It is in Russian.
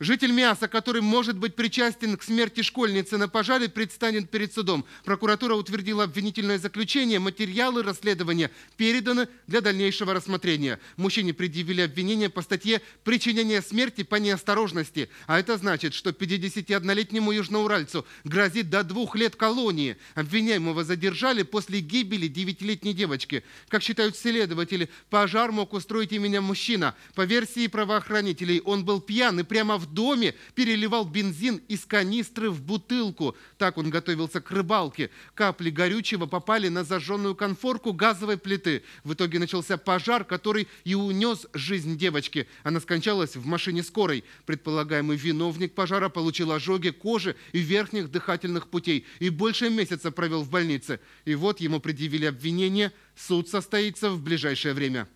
Житель Мяса, который может быть причастен к смерти школьницы на пожаре, предстанет перед судом. Прокуратура утвердила обвинительное заключение. Материалы расследования переданы для дальнейшего рассмотрения. Мужчине предъявили обвинение по статье «Причинение смерти по неосторожности». А это значит, что 51-летнему южноуральцу грозит до двух лет колонии. Обвиняемого задержали после гибели 9-летней девочки. Как считают следователи, пожар мог устроить именно мужчина. По версии правоохранителей, он был пьян и прямо в в доме переливал бензин из канистры в бутылку. Так он готовился к рыбалке. Капли горючего попали на зажженную конфорку газовой плиты. В итоге начался пожар, который и унес жизнь девочки. Она скончалась в машине скорой. Предполагаемый виновник пожара получил ожоги кожи и верхних дыхательных путей и больше месяца провел в больнице. И вот ему предъявили обвинение. Суд состоится в ближайшее время.